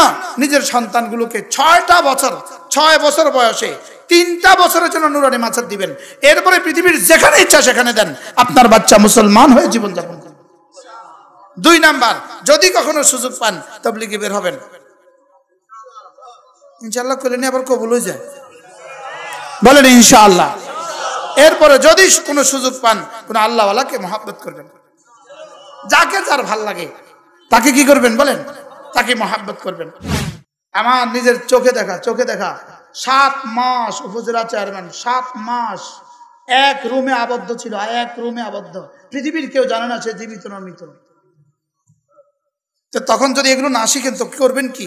না নিজের সন্তানগুলোকে ছয়টা বছর ছয় বছর বয়সে তিনটা বছরের জন্য নুরানি মাছের দিবেন এরপরে পৃথিবীর যেখানে ইচ্ছা সেখানে দেন আপনার বাচ্চা মুসলমান হয়ে জীবনযাপন করবেন দুই নাম্বার যদি কখনো সুযোগ পান তবলিগে বের হবেন ইনশাল্লাহ করলেন আবার কবুল হয়ে যায় বলেন ইনশাআল্লাহ এরপরে যদি কোনো সুযোগ পান কোনো আল্লাহওয়ালাকে মহাব্বত করবেন যাকে যার ভাল লাগে তাকে কি করবেন বলেন তাকে মহাব্বত করবেন আমার নিজের চোখে দেখা চোখে দেখা সাত মাস উপজেলা চেয়ারম্যান সাত মাস এক রুমে আবদ্ধ ছিল এক রুমে আবদ্ধ পৃথিবীর কেউ জানে না সে জীবিত না মৃত তো তখন যদি এগুলো না শিখেন তো করবেন কি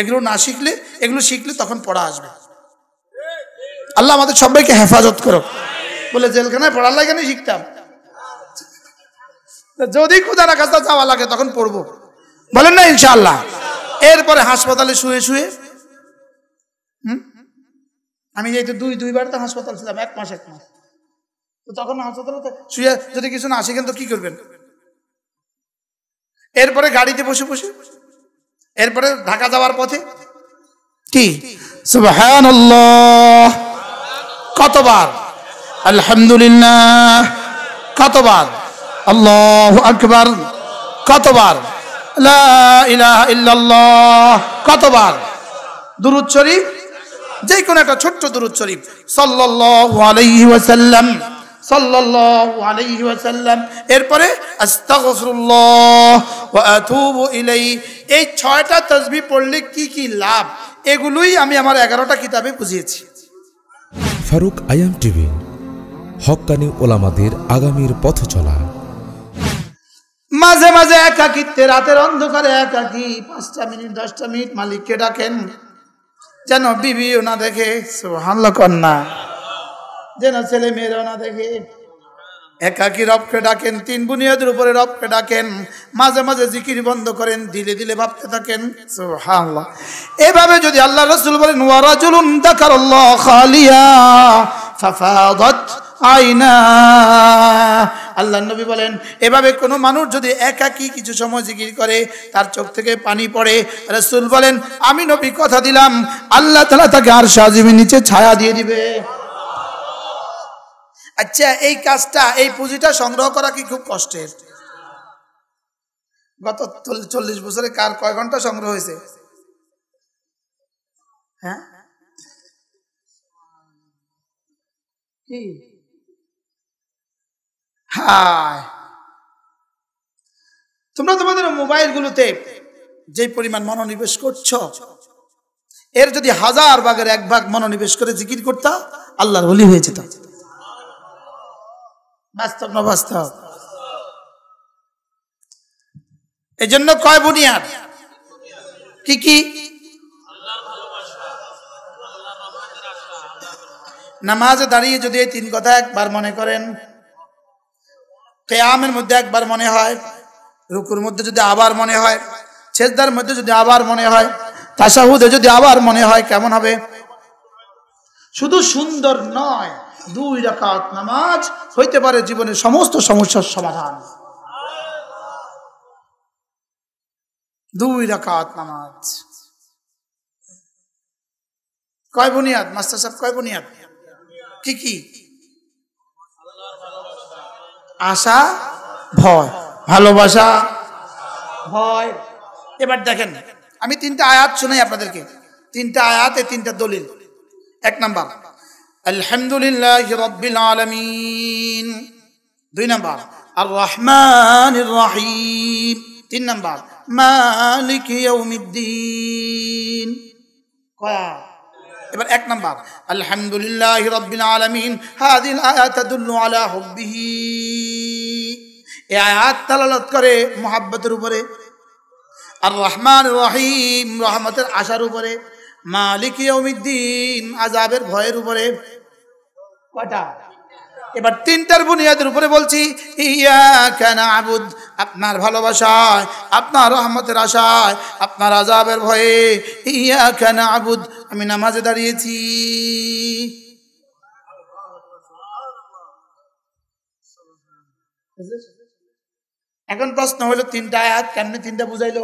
এগুলো না শিখলে এগুলো শিখলে তখন পড়া আসবে আল্লাহ আমাদের সবাইকে হেফাজত করো বলে জেলখানায় পড়ার লাগে না শিখতাম যদি খুদারা রাখা যাওয়া লাগে তখন পড়বো বলেন না ইনশাল্লাহ এরপরে হাসপাতালে শুয়ে শুয়ে আমি যেহেতু দুই দুইবার তো হাসপাতাল ছিলাম এক মাস এক মাস তো তখন হাসপাতালে শুয়ে যদি কিছু না আসে কিন্তু কি করবেন এরপরে গাড়িতে বসে বসে এরপরে ঢাকা যাওয়ার পথে কি কতবার আলহামদুলিল্লাহ কতবার আল্লাহ আকবার কতবার কতবার দুরুদ শরীফ যে কোনো একটা ছোট্ট দুরুদ শরীফ সাল্লাল্লাহু আলাইহি ওয়াসাল্লাম সাল্লাল্লাহু আলাইহি ওয়াসাল্লাম এরপরে আস্তাগফিরুল্লাহ ওয়া আতুবু ইলাইহি এই ছয়টা তাসবিহ পড়লে কি কি লাভ এগুলোই আমি আমার এগারোটা কিতাবে বুঝিয়েছি ফারুক আইএম টিভি হক্কানি ওলামাদের আগামীর পথ চলা মাঝে মাঝে একাকিত্বে রাতের অন্ধকারে একাকি পাঁচটা মিনিট দশটা মিনিট মালিককে ডাকেন যেন বিবিও না দেখে সোহান কন্যা যেন ছেলে মেয়েরাও না দেখে একাকি রবকে ডাকেন তিন বুনিয়াদের উপরে রবকে ডাকেন মাঝে মাঝে জিকির বন্ধ করেন দিলে ধীরে ভাবতে থাকেন এভাবে যদি আল্লাহ রসুল বলেন ওয়ারাজুলুন দেখার খালিয়া ফাফাদাত আইনা আল্লাহ নবী বলেন এভাবে কোনো মানুষ যদি একাকী কিছু সময় জিকির করে তার চোখ থেকে পানি পড়ে রসুল বলেন আমি নবী কথা দিলাম আল্লাহ তালা তাকে আর সাজিমের নিচে ছায়া দিয়ে দিবে আচ্ছা এই কাজটা এই পুঁজিটা সংগ্রহ করা কি খুব কষ্টের গত চল্লিশ বছরে কার কয় ঘন্টা সংগ্রহ হয়েছে হ্যাঁ হায় তোমরা তোমাদের মোবাইলগুলোতে যে পরিমাণ মনোনিবেশ করছো এর যদি হাজার ভাগের এক ভাগ মনোনিবেশ করে জিকির করত আল্লাহর বলি হয়ে যেত বাস্তব না বাস্তব এই জন্য কয় বুনিয়াদ কি কি নামাজে দাঁড়িয়ে যদি এই তিন কথা একবার মনে করেন কেয়ামের মধ্যে একবার মনে হয় রুকুর মধ্যে যদি আবার মনে হয় ছেদার মধ্যে যদি আবার মনে হয় তাসাহুদে যদি আবার মনে হয় কেমন হবে শুধু সুন্দর নয় দুই রাকাত নামাজ হইতে পারে জীবনের সমস্ত সমস্যার সমাধান দুই রাকাত নামাজ কয় বুনিয়াদ মাস্টার সাহেব কয় বুনিয়াদ কি কি আশা ভয় ভালোবাসা ভয় এবার দেখেন আমি তিনটা আয়াত শুনাই আপনাদেরকে তিনটা আয়াতে তিনটা দলিল এক নাম্বার আলহামদুলিল্লাহ রব্বিল আলামিন দুই নাম্বার আর রহমান রাহিম তিন নাম্বার মালিক ইয়াউমিদ্দিন কয়া এবার এক নম্বর আলহামদুলিল্লাহ রব্বিন আলমিন হাদিল আয়াতুল্লু আলা হব্বিহি এ আয়াত তালালত করে মোহাব্বতের উপরে আর রহমান রহিম রহমতের আশার উপরে মালিক ইয়মিদ্দিন আজাবের ভয়ের উপরে কটা এবার তিনটার বুনিয়াদের উপরে বলছি ইয়া কেন আবুদ আপনার ভালোবাসায় আপনার রহমতের আশায় আপনার আজাবের ভয়ে ইয়া কেন আবুদ আমি নামাজে দাঁড়িয়েছি এখন প্রশ্ন হলো তিনটা আয়াত কেমনি তিনটা বুঝাইলো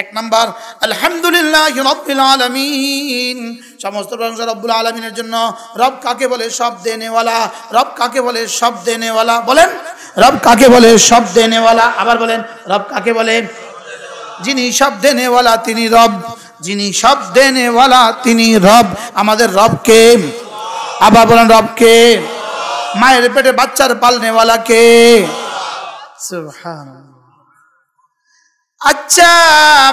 এক নম্বর আলহামদুলিল্লাহ রব্বুল আলমিন সমস্ত প্রশংসা রব্বুল আলমিনের জন্য রব কাকে বলে সব দেনেওয়ালা রব কাকে বলে সব দেনেওয়ালা বলেন রব কাকে বলে সব দেনেওয়ালা আবার বলেন রব কাকে বলে যিনি সব দেনেওয়ালা তিনি রব যিনি সব দেনেওয়ালা তিনি রব আমাদের রবকে আবার বলেন রবকে মায়ের পেটে বাচ্চার পালনেওয়ালাকে সুবহানাল্লাহ আচ্ছা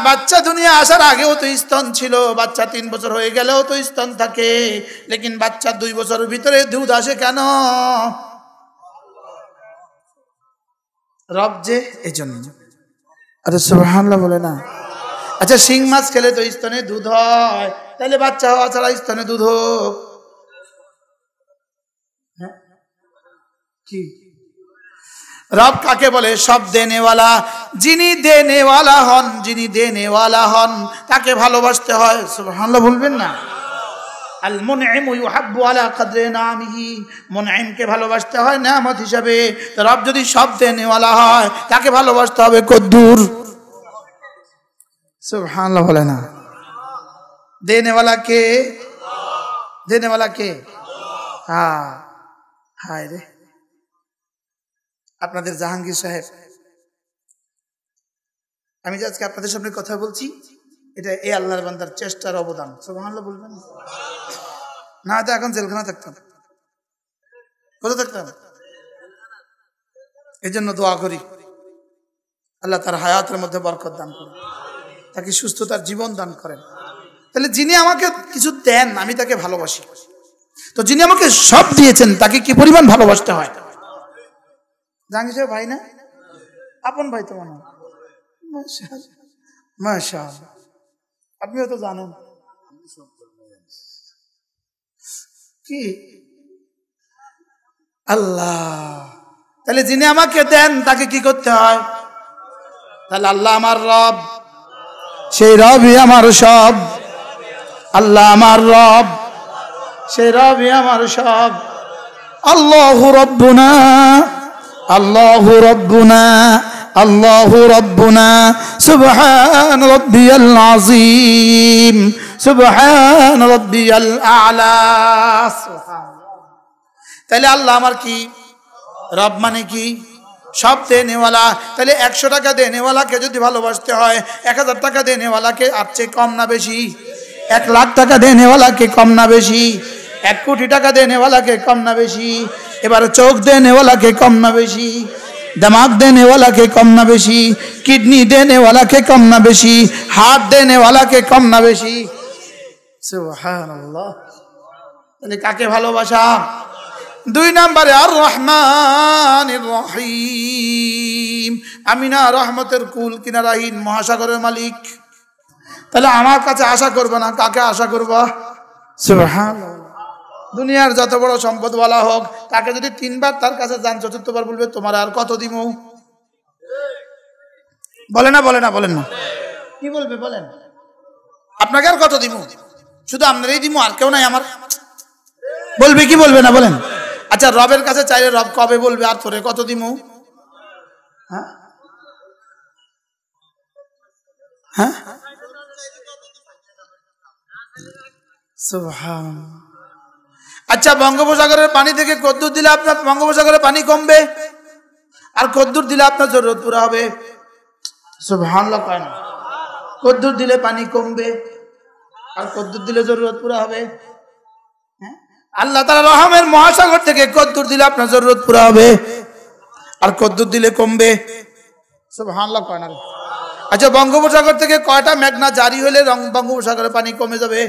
বাচ্চা দুনিয়া আসার আগেও তো স্তন ছিল বাচ্চা তিন বছর হয়ে গেলেও তো স্তন থাকে লেকিন বাচ্চা দুই বছরের ভিতরে দুধ আসে কেন রব যে এই জন্য আরে সুবহানাল্লাহ বলে না আচ্ছা শিং মাছ খেলে তো স্তনে দুধ হয় তাহলে বাচ্চা হওয়া ছাড়া স্তনে দুধ হোক হ্যাঁ কি রব কাকে বলে সব দেনেওয়ালা যিনি দেনেওয়ালা হন যিনি দেনেওয়ালা হন তাকে ভালোবাসতে হয় সুবহানাল্লাহ বলবেন না আল মুনঈমু ইউহাব্বু আলা কদরে নামিহি মুনঈমকে ভালোবাসতে হয় নেয়ামত হিসাবে তো রব যদি সব দেনেওয়ালা হয় তাকে ভালোবাসতে হবে কদ্দুর সুবহানাল্লাহ বলে না দেনেওয়ালা কে দেনেওয়ালা কে হ্যাঁ হায় রে আপনাদের জাহাঙ্গীর সাহেব আমি যে আজকে আপনাদের সামনে কথা বলছি এটা এ আল্লাহর বান্দার চেষ্টার অবদান সোহানাল্লাহ বলবেন না তো এখন জেলখানা থাকতাম কত থাকতাম এই জন্য দোয়া করি আল্লাহ তার হায়াতের মধ্যে বরকত দান করেন তাকে সুস্থতার জীবন দান করেন তাহলে যিনি আমাকে কিছু দেন আমি তাকে ভালোবাসি তো যিনি আমাকে সব দিয়েছেন তাকে কি পরিমাণ ভালোবাসতে হয় জাহাঙ্গীর ভাই না আপন ভাই তো মনে আপনিও তো জানেন কি আল্লাহ তাহলে যিনি আমাকে দেন তাকে কি করতে হয় তাহলে আল্লাহ আমার রব সেই রবই আমার সব আল্লাহ আমার রব সেই রবই আমার সব আল্লাহ রব্বনা আল্লাহু রব্বুনা আল্লাহু রব্বুনা সুবহান রব্বিয়াল আযীম সুবহান রব্বিয়াল আলা তাহলে আল্লাহ আমার কি রব মানে কি সব দেনেওয়ালা তাহলে একশো টাকা দেনেওয়ালাকে যদি ভালোবাসতে হয় এক হাজার টাকা দেনেওয়ালাকে আর চেয়ে কম না বেশি এক লাখ টাকা দেনেওয়ালাকে কম না বেশি এক কোটি টাকা দেনেওয়ালাকে কম না বেশি এবারে চোখ দেনেওয়ালাকে কম না বেশি দামাক দেনেওয়ালাকে কম না বেশি কিডনি দেনেওয়ালাকে কম না বেশি হাত দেনেওয়ালাকে কম না বেশি তাহলে মানে কাকে ভালোবাসা দুই নম্বরে আর রহমান রহিম আমি না রহমতের কুল কিনারাহীন মহাসাগরের মালিক তাহলে আমার কাছে আশা করবো না কাকে আশা করবো সুবহানাল্লাহ দুনিয়ার যত বড় বলা হোক তাকে যদি তিনবার তার কাছে যান চতুর্থবার বলবে তোমার আর কত দিব বলে না বলে না বলেন না কি বলবে বলেন আপনাকে আর কত দিমু শুধু আপনারই দিব আর কেউ নাই আমার বলবে কি বলবে না বলেন আচ্ছা রবের কাছে চাইলে রব কবে বলবে আর তোরে কত দিমু হ্যাঁ হ্যাঁ সুবহান আচ্ছা বঙ্গোপসাগরের পানি থেকে কদ্দুর দিলে আপনার বঙ্গোপসাগরের পানি কমবে আর কদ্দুর দিলে আপনার জরুরত পুরা হবে কদ্দুর দিলে পানি কমবে আর কদ্দুর দিলে জরুরত পুরা হবে হ্যাঁ? আল্লাহ তালা রহমের মহাসাগর থেকে কদ্দুর দিলে আপনার জরুরত পুরা হবে আর কদ্দুর দিলে কমবে সব হানলা কয় না আচ্ছা বঙ্গোপসাগর থেকে কয়টা মেঘনা জারি হলে বঙ্গোপসাগরের পানি কমে যাবে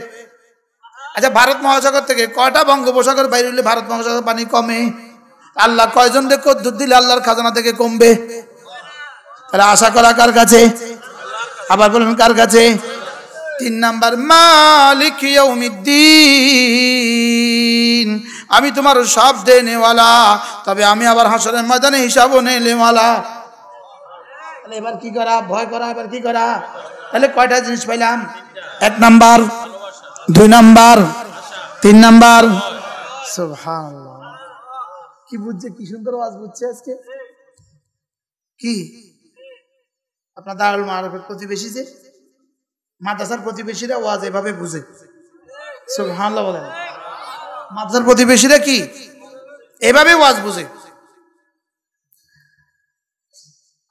আচ্ছা ভারত মহাসাগর থেকে কয়টা বঙ্গোপসাগর বাইরে হলে ভারত মহাসাগর পানি কমে আল্লাহ কয়জন কদ্দুর দিলে আল্লাহর খাজানা থেকে কমবে তাহলে আশা করা কার কাছে আবার বলবেন কার কাছে তিন নাম্বার মালিক আমি তোমার সব নেওয়ালা তবে আমি আবার হাসনের ময়দানে হিসাব নেওয়ালা এবার কি করা ভয় করা এবার কি করা তাহলে কয়টা জিনিস পাইলাম এক নাম্বার দুই নাম্বার তিন নাম্বার কি বুঝছে কি সুন্দর ওয়াজ বুঝছে আজকে কি আপনার দারুল মারফের প্রতিবেশী যে মাদ্রাসার প্রতিবেশীরা ওয়াজ এভাবে বুঝে সুবহানাল্লাহ বলেন মাদ্রাসার প্রতিবেশীরা কি এভাবে ওয়াজ বুঝে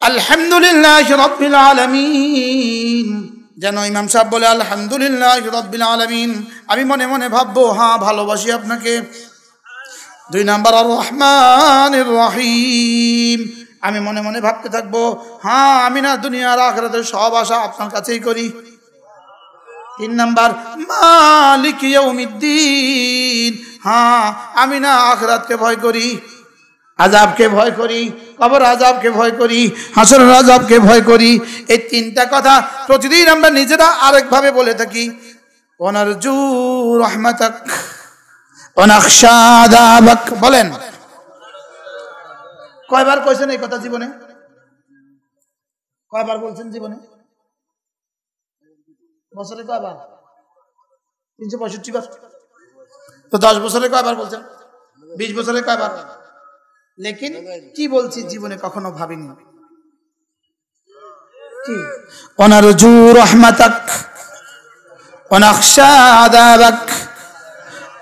আলহামদুলিল্লাহ রাব্বিল আলামিন যেন ইমাম সাহেব বলে আলহামদুলিল্লাহ রব্বিল আলমিন আমি মনে মনে ভাববো হ্যাঁ ভালোবাসি আপনাকে দুই নাম্বার আর রহমান রহিম আমি মনে মনে ভাবতে থাকবো হ্যাঁ আমি না দুনিয়ার আখরাতে সব আশা আপনার কাছেই করি তিন নাম্বার মালিক ইয়ৌমিদ্দিন হ্যাঁ আমি না আখরাতকে ভয় করি আজাবকে ভয় করি কবর আজাবকে ভয় করি হাসরের আজাবকে ভয় করি এই তিনটা কথা প্রতিদিন আমরা নিজেরা আরেকভাবে বলে থাকি ওনার জু রহমাতাক বলেন কয়বার কয়েছেন এই কথা জীবনে কয়বার বলছেন জীবনে বছরে কয়বার তিনশো পঁয়ষট্টি বার তো দশ বছরে কয়বার বলছেন বিশ বছরে কয়বার লেকিন কি বলছি জীবনে কখনো ভাবিনি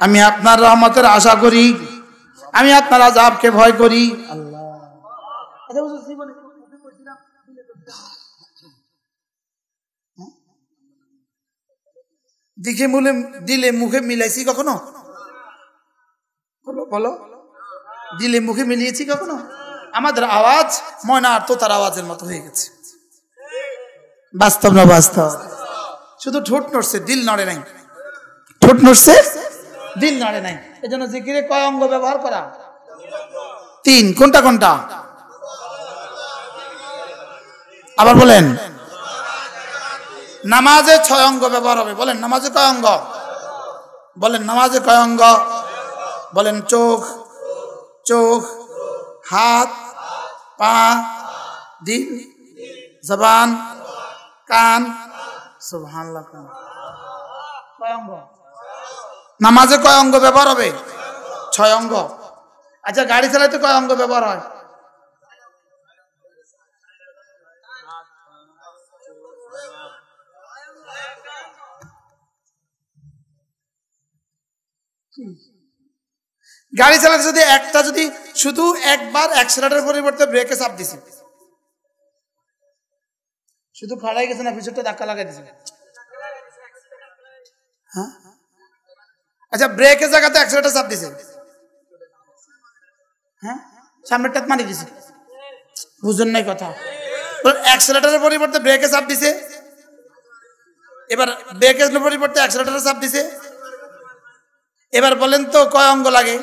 আমি আপনার রহমতের আশা করি আমি আপনার আজাবকে ভয় করি আল্লাহ আচ্ছা, দিকে মুলে দিলে মুখে মিলাইছি কখনো বলো বলো দিলে মুখে মিলিয়েছি কখনো আমাদের আওয়াজ ময়না আর তোতার আওয়াজের মতো হয়ে গেছে বাস্তব না বাস্তব শুধু ঠোঁট নড়ছে দিল নড়ে নাই ঠোঁট নড়ছে দিল নড়ে নাই এই এজন্য জিকিরে কয় অঙ্গ ব্যবহার করা তিন কোনটা কোনটা আবার বলেন নামাজে ছয় অঙ্গ ব্যবহার হবে বলেন নামাজে কয় অঙ্গ বলেন নামাজে কয় অঙ্গ বলেন চোখ চোখ হাত পা দিন জবান কান সুবহানাল্লাহ কান অঙ্গ নামাজে কয় অঙ্গ ব্যবহার হবে ছয় অঙ্গ আচ্ছা গাড়ি চালাইতে কয় অঙ্গ ব্যবহার হয় Hmm. গাড়ি চালাতে যদি একটা যদি শুধু একবার অ্যাক্সেলারের পরিবর্তে ব্রেকে চাপ দিছি শুধু ফাড়াই গেছে না পিছনটা ধাক্কা লাগাই দিছে হ্যাঁ আচ্ছা ব্রেকের জায়গাতে অ্যাক্সেলারেটর চাপ দিছে হ্যাঁ সামনেরটা মারি দিছে বুঝুন নাই কথা অ্যাক্সেলেটারের পরিবর্তে ব্রেকে চাপ দিছে এবার ব্রেকের পরিবর্তে অ্যাক্সেলেটারের চাপ দিছে এবার বলেন তো কয় অঙ্গ লাগে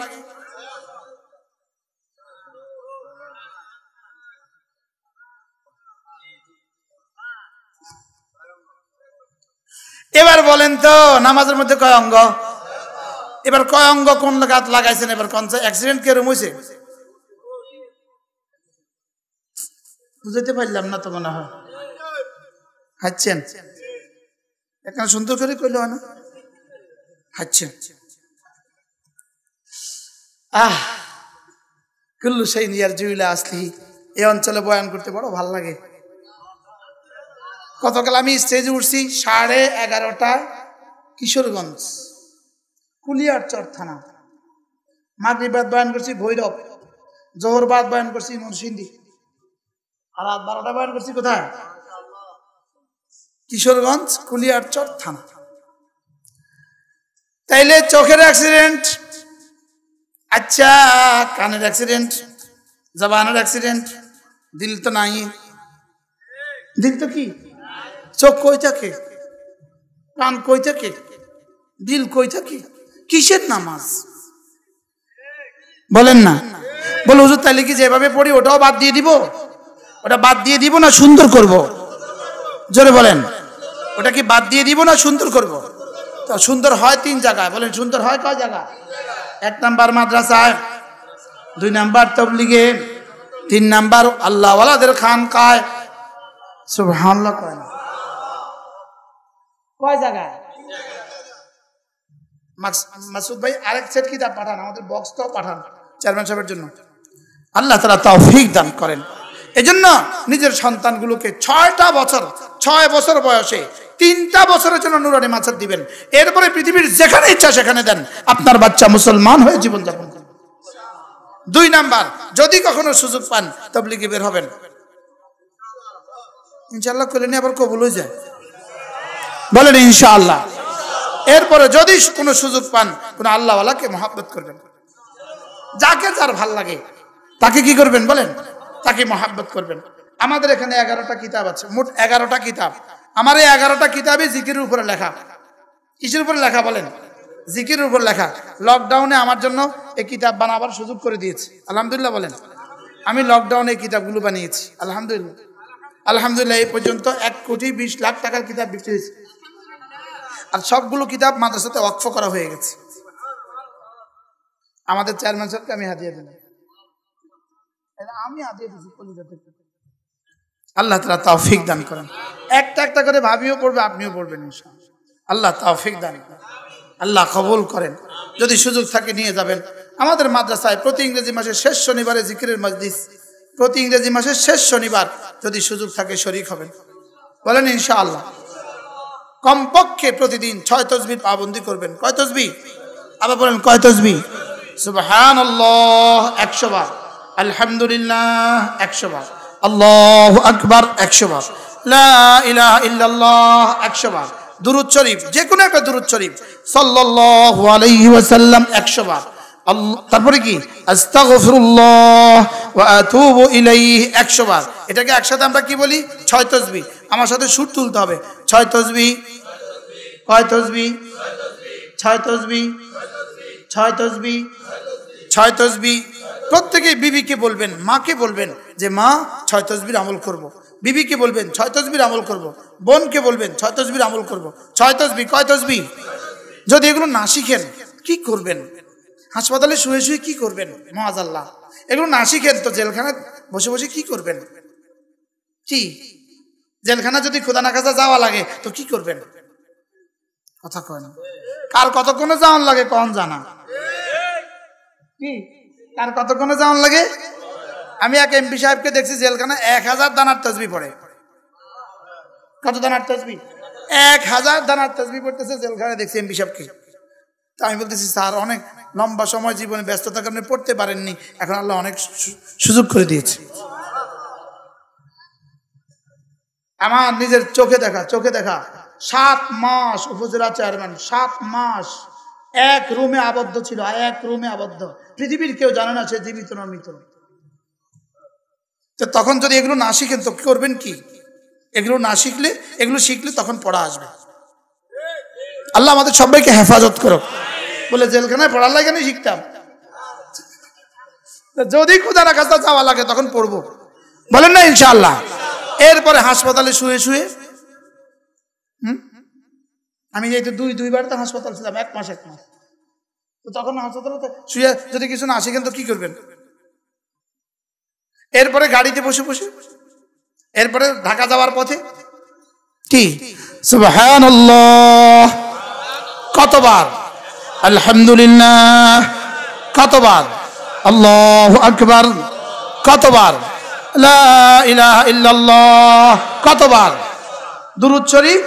এবার বলেন তো নামাজের মধ্যে কয় অঙ্গ এবার কয় অঙ্গ কোন গাছ লাগাইছেন এবার কোন অ্যাক্সিডেন্ট কেরম হয়েছে বুঝাইতে পারলাম না তো মনে হয় হাঁটছেন এখানে সুন্দর করে কইল না হাঁটছেন আহ কুল্লু সেই নিয়ার জুইলা আসলি এই অঞ্চলে বয়ান করতে বড় ভাল লাগে গতকাল আমি স্টেজে উঠছি সাড়ে এগারোটা কিশোরগঞ্জ কুলিয়ারচর থানা মাগরিবাদ বয়ান করছি ভৈরব জোহরবাদ বয়ান করছি নরসিংদী আর রাত বারোটা বয়ান করছি কোথায় কিশোরগঞ্জ কুলিয়ারচর থানা তাইলে চোখের অ্যাক্সিডেন্ট আচ্ছা কানের অ্যাক্সিডেন্ট জবানের অ্যাক্সিডেন্ট দিল তো নাই দিল তো কি চোখ কই থাকে প্রাণ কই থাকে দিল কই থাকে কিসের নামাজ বলেন না বলে হুজুর তাহলে কি যেভাবে পড়ি ওটাও বাদ দিয়ে দিব ওটা বাদ দিয়ে দিব না সুন্দর করব জোরে বলেন ওটা কি বাদ দিয়ে দিব না সুন্দর করব তো সুন্দর হয় তিন জায়গায় বলেন সুন্দর হয় কয় জায়গা এক নাম্বার মাদ্রাসায় দুই নাম্বার তবলিগে তিন নাম্বার আল্লাহওয়ালাদের খান কায় সুবহানাল্লাহ কয় না কয় জায়গায় মাসুদ ভাই আরেক সেট কিতাব পাঠান আমাদের বক্সটাও পাঠান চেয়ারম্যান সাহেবের জন্য আল্লাহ তালা তৌফিক দান করেন এজন্য নিজের সন্তানগুলোকে ছয়টা বছর ছয় বছর বয়সে তিনটা বছরের জন্য নুরানি মাছের দিবেন এরপরে পৃথিবীর যেখানে ইচ্ছা সেখানে দেন আপনার বাচ্চা মুসলমান হয়ে জীবনযাপন করবে দুই নাম্বার যদি কখনো সুযোগ পান তবলিগে বের হবেন ইনশাল্লাহ করলে আবার কবুল হয়ে যায় বলেন ইনশাআল্লাহ এরপরে যদি কোনো সুযোগ পান কোনো আল্লাহওয়ালাকে মহাব্বত করবেন যাকে যার ভাল লাগে তাকে কি করবেন বলেন তাকে মহাব্বত করবেন আমাদের এখানে এগারোটা কিতাব আছে মোট এগারোটা কিতাব আমার এই এগারোটা কিতাবই জিকিরের উপরে লেখা কিসের উপরে লেখা বলেন জিকিরের উপর লেখা লকডাউনে আমার জন্য এই কিতাব বানাবার সুযোগ করে দিয়েছে আলহামদুলিল্লাহ বলেন আমি লকডাউনে এই কিতাবগুলো বানিয়েছি আলহামদুলিল্লাহ আলহামদুলিল্লাহ এই পর্যন্ত এক কোটি বিশ লাখ টাকার কিতাব বিক্রি হয়েছে আর সবগুলো কিতাব মাদ্রাসাতে অক্ষ করা হয়ে গেছে আমাদের চেয়ারম্যান সাহেবকে আমি হাতিয়ে দিলাম আমি হাতিয়ে দিচ্ছি আল্লাহ তালা তাওফিক দান করেন একটা একটা করে ভাবিও পড়বে আপনিও পড়বেন আল্লাহ তাওফিক দান করেন আল্লাহ কবল করেন যদি সুযোগ থাকে নিয়ে যাবেন আমাদের মাদ্রাসায় প্রতি ইংরেজি মাসের শেষ শনিবারে জিকিরের মজলিস প্রতি ইংরেজি মাসের শেষ শনিবার যদি সুযোগ থাকে শরিক হবেন বলেন ইনশাআল্লাহ কমপক্ষে প্রতিদিন ছয় তসবির পাবন্দি করবেন কয় তসবি আবার বলেন কয় তসবি সুবাহান আল্লাহ একশো বার আলহামদুলিল্লাহ একশো বার আল্লাহ আকবার একশো বার লাহ ইল্লাল্লাহ একশো বার দুরুদ শরীফ যে কোনো একটা দুরুদ শরীফ সাল্লাহ আলহি ওয়াসাল্লাম একশো বার তারপরে কি আস্তাগফিরুল্লাহ ওয়া আতুবু ইলাইহি 100 বার এটাকে একসাথে আমরা কি বলি ছয় তসবি আমার সাথে সুর তুলতে হবে ছয় তসবি কয় তসবি ছয় তসবি ছয় তসবি ছয় তসবি প্রত্যেকে বিবিকে বলবেন মাকে বলবেন যে মা ছয় তসবির আমল করব। বিবিকে বলবেন ছয় তসবির আমল করব। বোনকে বলবেন ছয় তসবির আমল করব। ছয় তসবি কয় তসবি যদি এগুলো না শিখেন কি করবেন হাসপাতালে শুয়ে শুয়ে কি করবেন মহাজাল্লাহ এগুলো না শিখেন তো জেলখানায় বসে বসে কি করবেন কি জেলখানা যদি খোদা না কাছে যাওয়া লাগে তো কি করবেন কথা কয় না কার কতক্ষণে যাওয়ার লাগে কন জানা কি কার কতক্ষণে যাওয়ার লাগে আমি এক এমপি সাহেবকে দেখছি জেলখানা এক হাজার দানার তসবি পড়ে কত দানার তসবি এক হাজার দানার তসবি পড়তেছে জেলখানায় দেখছি এমপি সাহেবকে তা আমি বলতেছি স্যার অনেক লম্বা সময় জীবনে ব্যস্ততা কারণে পড়তে পারেননি এখন আল্লাহ অনেক সুযোগ করে দিয়েছে আমার নিজের চোখে দেখা চোখে দেখা সাত মাস উপজেলা চেয়ারম্যান সাত মাস এক রুমে আবদ্ধ ছিল এক রুমে আবদ্ধ পৃথিবীর কেউ জানে না সে জীবিত না মৃত তখন যদি এগুলো না শিখেন তো করবেন কি এগুলো না শিখলে এগুলো শিখলে তখন পড়া আসবে আল্লাহ আমাদের সবাইকে হেফাজত করো বলে জেলখানায় পড়ার লাগে শিখতাম যদি খুদা রাখা যাওয়া লাগে তখন পড়বো বলেন না ইনশাআল্লাহ এরপরে হাসপাতালে শুয়ে শুয়ে হুম আমি যেহেতু দুই দুইবার তো হাসপাতাল ছিলাম এক মাস এক মাস তো তখন হাসপাতালে শুয়ে যদি কিছু না আসে কিন্তু কি করবেন এরপরে গাড়িতে বসে বসে এরপরে ঢাকা যাওয়ার পথে কি কতবার আলহামদুলিল্লাহ কতবার আল্লাহ আকবার কতবার কতবার দুরুদ শরীফ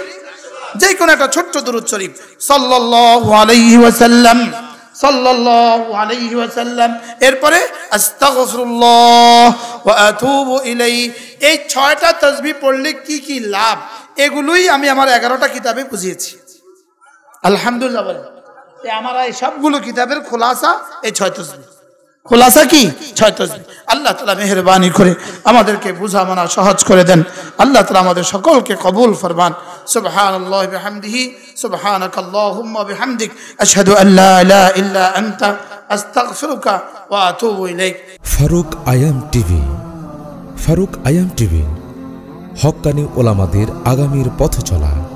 যে কোনো একটা ছোট্ট দুরুদ শরীফ সাল্লাল্লাহু আলাইহি ওয়াসাল্লাম সাল্লাল্লাহু আলাইহি ওয়াসাল্লাম এরপরে আস্তাগফিরুল্লাহ ওয়া আতুবু ইলাইহি এই ছয়টা তাসবিহ পড়লে কি কি লাভ এগুলোই আমি আমার এগারোটা কিতাবে বুঝিয়েছি আলহামদুলিল্লাহ বলেন আমার এই সবগুলো কিতাবের খোলাসা এই ছয় তসবি খোলাসা কি ছয় আল্লাহ তালা মেহরবানি করে আমাদেরকে বুঝা মানা সহজ করে দেন আল্লাহ তালা আমাদের সকলকে কবুল ফরমান সুবহান আল্লাহ বিহামদিহি সুবহানাক ওয়া ফারুক আয়াম টিভি ফারুক আয়াম টিভি হকানি ওলামাদের আগামীর পথ চলা